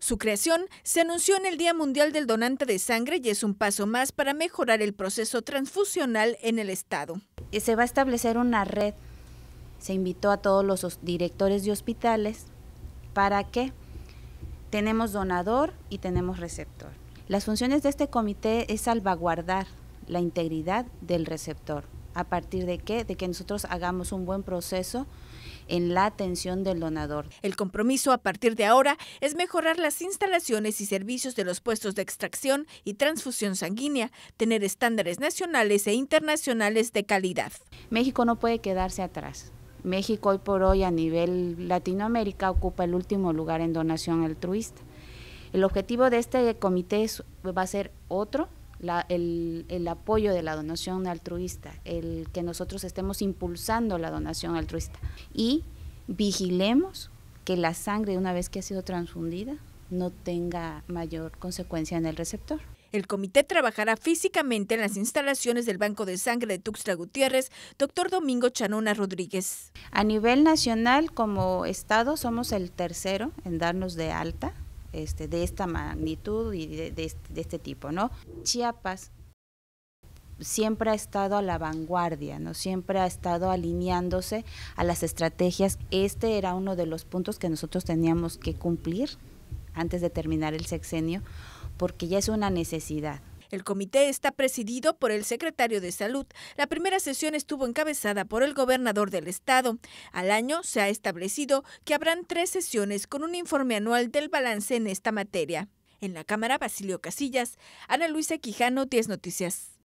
Su creación se anunció en el Día Mundial del Donante de Sangre y es un paso más para mejorar el proceso transfusional en el Estado. Eh, se va a establecer una red. Se invitó a todos los directores de hospitales para que tenemos donador y tenemos receptor. Las funciones de este comité es salvaguardar la integridad del receptor, a partir de qué? De que nosotros hagamos un buen proceso en la atención del donador. El compromiso a partir de ahora es mejorar las instalaciones y servicios de los puestos de extracción y transfusión sanguínea, tener estándares nacionales e internacionales de calidad. México no puede quedarse atrás. México hoy por hoy a nivel Latinoamérica ocupa el último lugar en donación altruista. El objetivo de este comité va a ser otro, el, apoyo de la donación altruista, el que nosotros estemos impulsando la donación altruista y vigilemos que la sangre, una vez que ha sido transfundida, no tenga mayor consecuencia en el receptor. El comité trabajará físicamente en las instalaciones del Banco de Sangre de Tuxtla Gutiérrez, doctor Domingo Chanona Rodríguez. A nivel nacional, como Estado, somos el tercero en darnos de alta este, de esta magnitud y de, este, tipo, Chiapas siempre ha estado a la vanguardia, Siempre ha estado alineándose a las estrategias. Este era uno de los puntos que nosotros teníamos que cumplir antes de terminar el sexenio, porque ya es una necesidad. El comité está presidido por el secretario de Salud. La primera sesión estuvo encabezada por el gobernador del estado. Al año se ha establecido que habrán tres sesiones con un informe anual del balance en esta materia. En la Cámara, Basilio Casillas, Ana Luisa Quijano, 10 Noticias.